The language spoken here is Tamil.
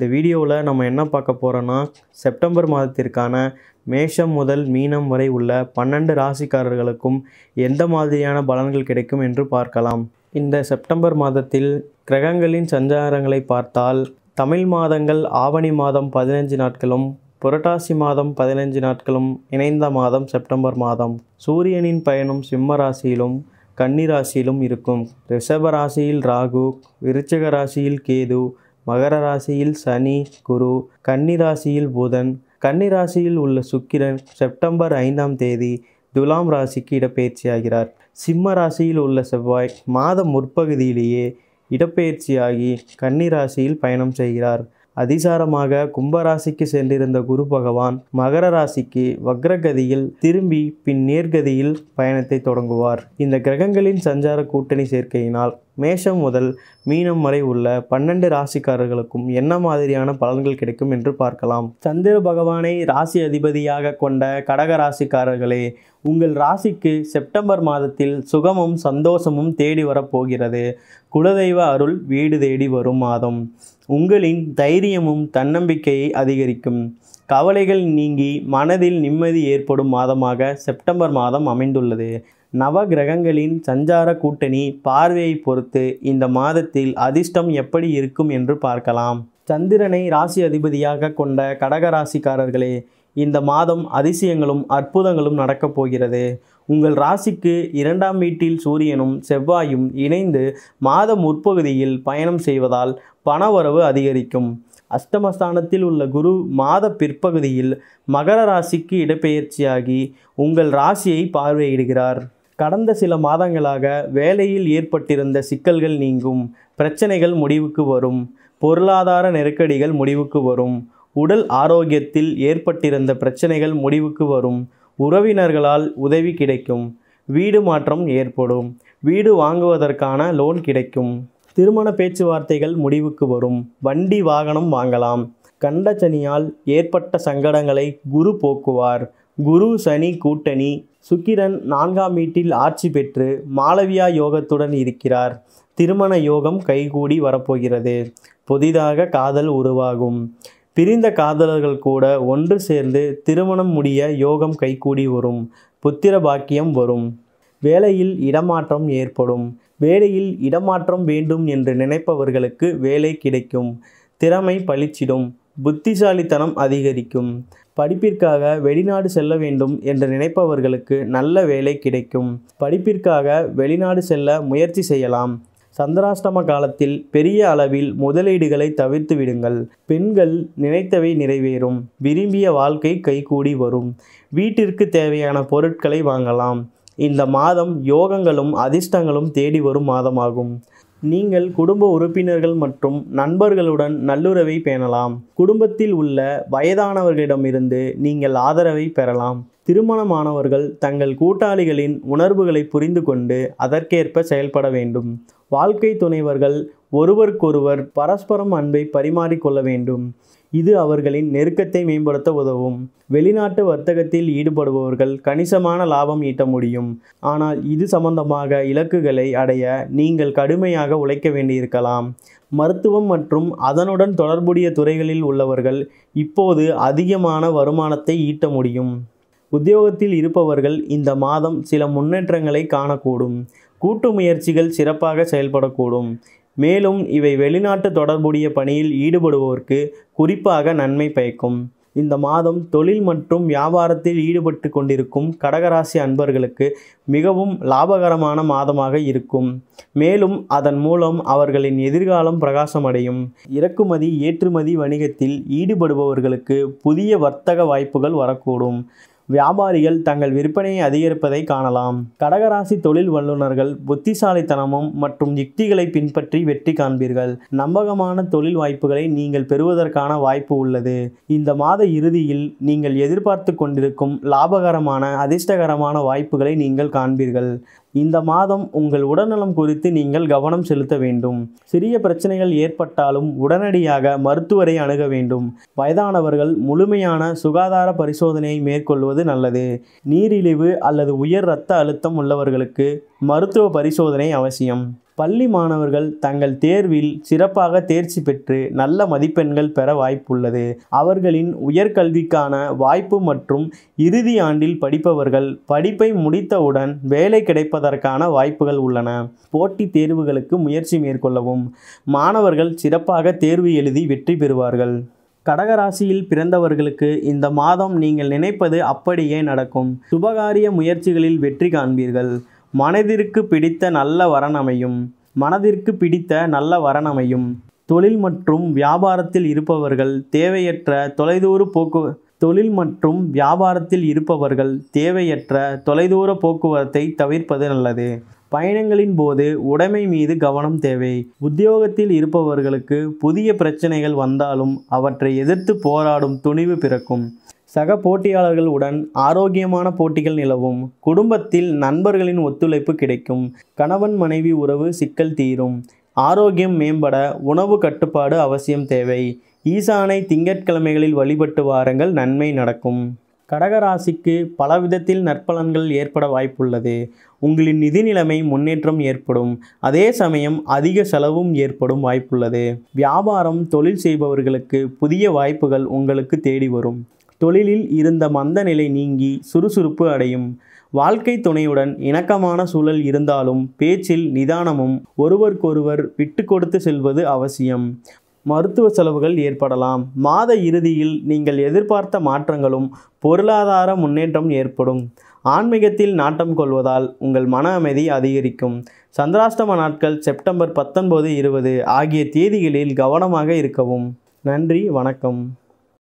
இந்த வீடியோவில் நம்ம என்ன பார்க்க போகிறோன்னா செப்டம்பர் மாதத்திற்கான மேஷம் முதல் மீனம் வரை உள்ள பன்னெண்டு ராசிக்காரர்களுக்கும் எந்த மாதிரியான பலன்கள் கிடைக்கும் என்று பார்க்கலாம் இந்த செப்டம்பர் மாதத்தில் கிரகங்களின் சஞ்சாரங்களை பார்த்தால் தமிழ் மாதங்கள் ஆவணி மாதம் பதினஞ்சு நாட்களும் புரட்டாசி மாதம் பதினஞ்சு நாட்களும் இணைந்த மாதம் செப்டம்பர் மாதம் சூரியனின் பயணம் சிம்ம ராசியிலும் கன்னி ராசியிலும் இருக்கும் ரிஷப ராசியில் ராகு விருச்சக ராசியில் கேது மகர ராசியில் சனி குரு கன்னி ராசியில் புதன் கன்னி ராசியில் உள்ள சுக்கிரன் செப்டம்பர் ஐந்தாம் தேதி துலாம் ராசிக்கு இடப்பெயர்ச்சியாகிறார் சிம்ம ராசியில் உள்ள செவ்வாய் மாதம் முற்பகுதியிலேயே இடப்பெயர்ச்சியாகி கன்னி ராசியில் பயணம் செய்கிறார் அதிசாரமாக கும்பராசிக்கு சென்றிருந்த குரு பகவான் மகர ராசிக்கு வக்ரகதியில் திரும்பி பின் நேர்கதியில் பயணத்தை தொடங்குவார் இந்த கிரகங்களின் சஞ்சார கூட்டணி சேர்க்கையினால் மேஷம் முதல் மீனம் வரை உள்ள பன்னெண்டு ராசிக்காரர்களுக்கும் என்ன மாதிரியான பலன்கள் கிடைக்கும் என்று பார்க்கலாம் சந்திர பகவானை ராசி அதிபதியாக கொண்ட கடக ராசிக்காரர்களே உங்கள் ராசிக்கு செப்டம்பர் மாதத்தில் சுகமும் சந்தோஷமும் தேடி வரப்போகிறது குலதெய்வ அருள் வீடு தேடி வரும் மாதம் உங்களின் தைரியமும் தன்னம்பிக்கையை அதிகரிக்கும் கவலைகள் நீங்கி மனதில் நிம்மதி ஏற்படும் மாதமாக செப்டம்பர் மாதம் அமைந்துள்ளது நவ கிரகங்களின் சஞ்சார கூட்டணி பார்வையை பொறுத்து இந்த மாதத்தில் அதிர்ஷ்டம் எப்படி இருக்கும் என்று பார்க்கலாம் சந்திரனை ராசி அதிபதியாக கொண்ட கடகராசிக்காரர்களே இந்த மாதம் அதிசயங்களும் அற்புதங்களும் நடக்கப் போகிறது உங்கள் ராசிக்கு இரண்டாம் வீட்டில் சூரியனும் செவ்வாயும் இணைந்து மாதம் முற்பகுதியில் பயணம் செய்வதால் பணவரவு அதிகரிக்கும் அஷ்டமஸ்தானத்தில் உள்ள குரு மாத பிற்பகுதியில் மகர ராசிக்கு இடப்பெயர்ச்சியாகி உங்கள் ராசியை பார்வையிடுகிறார் கடந்த சில மாதங்களாக வேலையில் ஏற்பட்டிருந்த சிக்கல்கள் நீங்கும் பிரச்சனைகள் முடிவுக்கு வரும் பொருளாதார நெருக்கடிகள் முடிவுக்கு வரும் உடல் ஆரோக்கியத்தில் ஏற்பட்டிருந்த பிரச்சனைகள் முடிவுக்கு வரும் உறவினர்களால் உதவி கிடைக்கும் வீடு மாற்றம் ஏற்படும் வீடு வாங்குவதற்கான லோன் கிடைக்கும் திருமண பேச்சுவார்த்தைகள் முடிவுக்கு வரும் வண்டி வாகனம் வாங்கலாம் கண்ட சனியால் ஏற்பட்ட சங்கடங்களை குரு போக்குவார் குரு சனி கூட்டணி சுக்கிரன் நான்காம் வீட்டில் ஆட்சி பெற்று மாளவியா யோகத்துடன் இருக்கிறார் திருமண யோகம் கைகூடி வரப்போகிறது புதிதாக காதல் உருவாகும் பிரிந்த காதலர்கள் கூட ஒன்று சேர்ந்து திருமணம் முடிய யோகம் கைகூடி வரும் புத்திர பாக்கியம் வரும் வேலையில் இடமாற்றம் ஏற்படும் வேலையில் இடமாற்றம் வேண்டும் என்று நினைப்பவர்களுக்கு வேலை கிடைக்கும் திறமை பளிச்சிடும் புத்திசாலித்தனம் அதிகரிக்கும் படிப்பிற்காக வெளிநாடு செல்ல வேண்டும் என்று நினைப்பவர்களுக்கு நல்ல வேலை கிடைக்கும் படிப்பிற்காக வெளிநாடு செல்ல முயற்சி செய்யலாம் சந்திராஷ்டம காலத்தில் பெரிய அளவில் முதலீடுகளை தவிர்த்து விடுங்கள் பெண்கள் நினைத்தவை நிறைவேறும் விரும்பிய வாழ்க்கை கைகூடி வரும் வீட்டிற்கு தேவையான பொருட்களை வாங்கலாம் இந்த மாதம் யோகங்களும் அதிர்ஷ்டங்களும் தேடி வரும் மாதமாகும் நீங்கள் குடும்ப உறுப்பினர்கள் மற்றும் நண்பர்களுடன் நல்லுறவை பேணலாம் குடும்பத்தில் உள்ள வயதானவர்களிடமிருந்து நீங்கள் ஆதரவை பெறலாம் திருமணமானவர்கள் தங்கள் கூட்டாளிகளின் உணர்வுகளை புரிந்து கொண்டு அதற்கேற்ப செயல்பட வேண்டும் வாழ்க்கை துணைவர்கள் ஒருவருக்கொருவர் பரஸ்பரம் அன்பை பரிமாறிக்கொள்ள வேண்டும் இது அவர்களின் நெருக்கத்தை மேம்படுத்த உதவும் வெளிநாட்டு வர்த்தகத்தில் ஈடுபடுபவர்கள் கணிசமான லாபம் ஈட்ட முடியும் ஆனால் இது சம்பந்தமாக இலக்குகளை அடைய நீங்கள் கடுமையாக உழைக்க வேண்டியிருக்கலாம் மருத்துவம் மற்றும் அதனுடன் தொடர்புடைய துறைகளில் உள்ளவர்கள் இப்போது அதிகமான வருமானத்தை ஈட்ட முடியும் உத்தியோகத்தில் இருப்பவர்கள் இந்த மாதம் சில முன்னேற்றங்களை காணக்கூடும் கூட்டு முயற்சிகள் சிறப்பாக செயல்படக்கூடும் மேலும் இவை வெளிநாட்டு தொடர்புடைய பணியில் ஈடுபடுவோருக்கு குறிப்பாக நன்மை பயக்கும் இந்த மாதம் தொழில் மற்றும் வியாபாரத்தில் ஈடுபட்டு கொண்டிருக்கும் கடகராசி அன்பர்களுக்கு மிகவும் லாபகரமான மாதமாக இருக்கும் மேலும் அதன் மூலம் அவர்களின் எதிர்காலம் பிரகாசமடையும் இறக்குமதி ஏற்றுமதி வணிகத்தில் ஈடுபடுபவர்களுக்கு புதிய வர்த்தக வாய்ப்புகள் வரக்கூடும் வியாபாரிகள் தங்கள் விற்பனையை அதிகரிப்பதை காணலாம் கடகராசி தொழில் வல்லுநர்கள் புத்திசாலித்தனமும் மற்றும் யுக்திகளை பின்பற்றி வெற்றி காண்பீர்கள் நம்பகமான தொழில் வாய்ப்புகளை நீங்கள் பெறுவதற்கான வாய்ப்பு உள்ளது இந்த மாத இறுதியில் நீங்கள் எதிர்பார்த்து கொண்டிருக்கும் லாபகரமான அதிர்ஷ்டகரமான வாய்ப்புகளை நீங்கள் காண்பீர்கள் இந்த மாதம் உங்கள் உடல்நலம் குறித்து நீங்கள் கவனம் செலுத்த வேண்டும் சிறிய பிரச்சனைகள் ஏற்பட்டாலும் உடனடியாக மருத்துவரை அணுக வேண்டும் வயதானவர்கள் முழுமையான சுகாதார பரிசோதனையை மேற்கொள்வது நல்லது நீரிழிவு அல்லது உயர் இரத்த அழுத்தம் உள்ளவர்களுக்கு மருத்துவ பரிசோதனை அவசியம் பள்ளி மாணவர்கள் தங்கள் தேர்வில் சிறப்பாக தேர்ச்சி பெற்று நல்ல மதிப்பெண்கள் பெற வாய்ப்புள்ளது அவர்களின் உயர்கல்விக்கான வாய்ப்பு மற்றும் இறுதி ஆண்டில் படிப்பவர்கள் படிப்பை முடித்தவுடன் வேலை கிடைப்பதற்கான வாய்ப்புகள் உள்ளன போட்டித் தேர்வுகளுக்கு முயற்சி மேற்கொள்ளவும் மாணவர்கள் சிறப்பாக தேர்வு எழுதி வெற்றி பெறுவார்கள் கடகராசியில் பிறந்தவர்களுக்கு இந்த மாதம் நீங்கள் நினைப்பது அப்படியே நடக்கும் சுபகாரிய முயற்சிகளில் வெற்றி காண்பீர்கள் மனதிற்கு பிடித்த நல்ல வரணமையும் மனதிற்கு பிடித்த நல்ல வரணமையும் தொழில் மற்றும் வியாபாரத்தில் இருப்பவர்கள் தேவையற்ற தொலைதூர போக்கு தொழில் மற்றும் வியாபாரத்தில் இருப்பவர்கள் தேவையற்ற தொலைதூர போக்குவரத்தை தவிர்ப்பது நல்லது பயணங்களின் போது உடைமை மீது கவனம் தேவை உத்தியோகத்தில் இருப்பவர்களுக்கு புதிய பிரச்சனைகள் வந்தாலும் அவற்றை எதிர்த்து போராடும் துணிவு பிறக்கும் சக போட்டியாளர்கள் உடன் ஆரோக்கியமான போட்டிகள் நிலவும் குடும்பத்தில் நண்பர்களின் ஒத்துழைப்பு கிடைக்கும் கணவன் மனைவி உறவு சிக்கல் தீரும் ஆரோக்கியம் மேம்பட உணவு கட்டுப்பாடு அவசியம் தேவை ஈசானை திங்கட்கிழமைகளில் வழிபட்டு வாருங்கள் நன்மை நடக்கும் கடகராசிக்கு பலவிதத்தில் நற்பலன்கள் ஏற்பட வாய்ப்புள்ளது உங்களின் நிதி நிலைமை முன்னேற்றம் ஏற்படும் அதே சமயம் அதிக செலவும் ஏற்படும் வாய்ப்புள்ளது வியாபாரம் தொழில் செய்பவர்களுக்கு புதிய வாய்ப்புகள் உங்களுக்கு தேடி வரும் தொழிலில் இருந்த மந்த நிலை நீங்கி சுறுசுறுப்பு அடையும் வாழ்க்கை துணையுடன் இணக்கமான சூழல் இருந்தாலும் பேச்சில் நிதானமும் ஒருவருக்கொருவர் விட்டு கொடுத்து செல்வது அவசியம் மருத்துவ செலவுகள் ஏற்படலாம் மாத இறுதியில் நீங்கள் எதிர்பார்த்த மாற்றங்களும் பொருளாதார முன்னேற்றம் ஏற்படும் ஆன்மீகத்தில் நாட்டம் கொள்வதால் உங்கள் மன அமைதி அதிகரிக்கும் சந்திராஷ்டம நாட்கள் செப்டம்பர் பத்தொன்பது இருபது ஆகிய தேதிகளில் கவனமாக இருக்கவும் நன்றி வணக்கம்